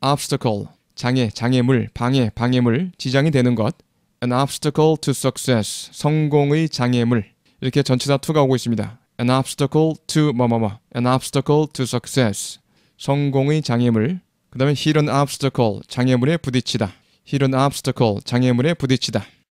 obstacle 장애, 장애물, 방해, 방해물, 지장이 되는 것 an obstacle to success 성공의 장애물 이렇게 전치사 투가 오고 있습니다. an obstacle to 뭐뭐뭐 an obstacle to success 성공의 장애물 그 다음에 hidden obstacle 장애물에 부딪히다 hidden obstacle 장애물에 부딪히다